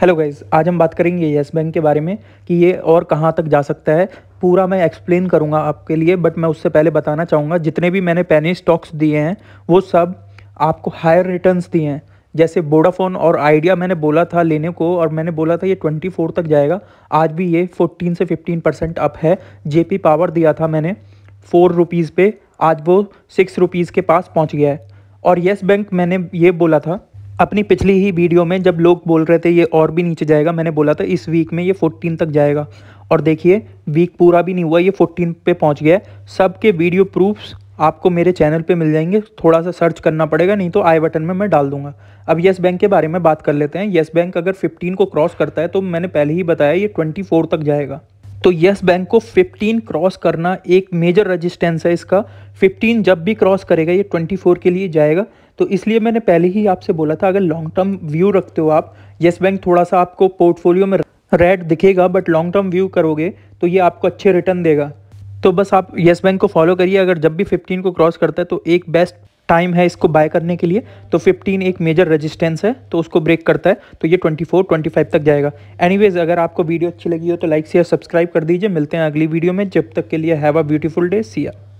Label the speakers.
Speaker 1: hello guys आज हम बात करेंगे येस बैंक के बारे में कि ये और कहाँ तक जा सकता है पूरा मैं एक्सप्लेन करूँगा आपके लिए बट मैं उससे पहले बताना चाहूँगा जितने भी मैंने पैनी स्टॉक्स दिए हैं वो सब आपको हायर रिटर्न्स दिए हैं जैसे वोडाफोन और आइडिया मैंने बोला था लेने को और मैंने बोला था ये ट्वेंटी फोर तक जाएगा आज भी ये फोर्टीन से फिफ्टीन परसेंट अप है जे पावर दिया था मैंने फोर रुपीज़ पे आज वो सिक्स रुपीज़ के पास पहुँच गया है और येस बैंक मैंने ये बोला था अपनी पिछली ही वीडियो में जब लोग बोल रहे थे ये और भी नीचे जाएगा मैंने बोला था इस वीक में ये 14 तक जाएगा और देखिए वीक पूरा भी नहीं हुआ ये 14 पे पहुंच गया है सबके वीडियो प्रूफ्स आपको मेरे चैनल पे मिल जाएंगे थोड़ा सा सर्च करना पड़ेगा नहीं तो आई बटन में मैं डाल दूंगा अब येस बैंक के बारे में बात कर लेते हैं येस बैंक अगर फिफ्टीन को क्रॉस करता है तो मैंने पहले ही बताया ये ट्वेंटी तक जाएगा तो यस बैंक को 15 क्रॉस करना एक मेजर रजिस्टेंस है इसका 15 जब भी क्रॉस करेगा ये 24 के लिए जाएगा तो इसलिए मैंने पहले ही आपसे बोला था अगर लॉन्ग टर्म व्यू रखते हो आप यस बैंक थोड़ा सा आपको पोर्टफोलियो में रेड दिखेगा बट लॉन्ग टर्म व्यू करोगे तो ये आपको अच्छे रिटर्न देगा तो बस आप येस बैंक को फॉलो करिए अगर जब भी फिफ्टीन को क्रॉस करता है तो एक बेस्ट टाइम है इसको बाय करने के लिए तो 15 एक मेजर रेजिस्टेंस है तो उसको ब्रेक करता है तो ये 24 25 तक जाएगा एनीवेज अगर आपको वीडियो अच्छी लगी हो तो लाइक शेयर सब्सक्राइब कर दीजिए मिलते हैं अगली वीडियो में जब तक के लिए have a beautiful day Siya